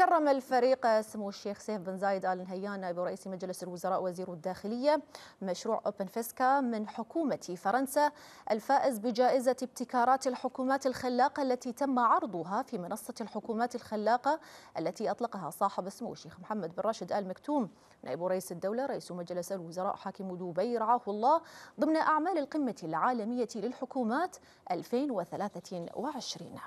كرم الفريق سمو الشيخ سيف بن زايد ال نهيان نائب رئيس مجلس الوزراء وزير الداخليه مشروع اوبن فيسكا من حكومه فرنسا الفائز بجائزه ابتكارات الحكومات الخلاقه التي تم عرضها في منصه الحكومات الخلاقه التي اطلقها صاحب سمو الشيخ محمد بن راشد ال مكتوم نائب رئيس الدوله رئيس مجلس الوزراء حاكم دبي رعاه الله ضمن اعمال القمه العالميه للحكومات 2023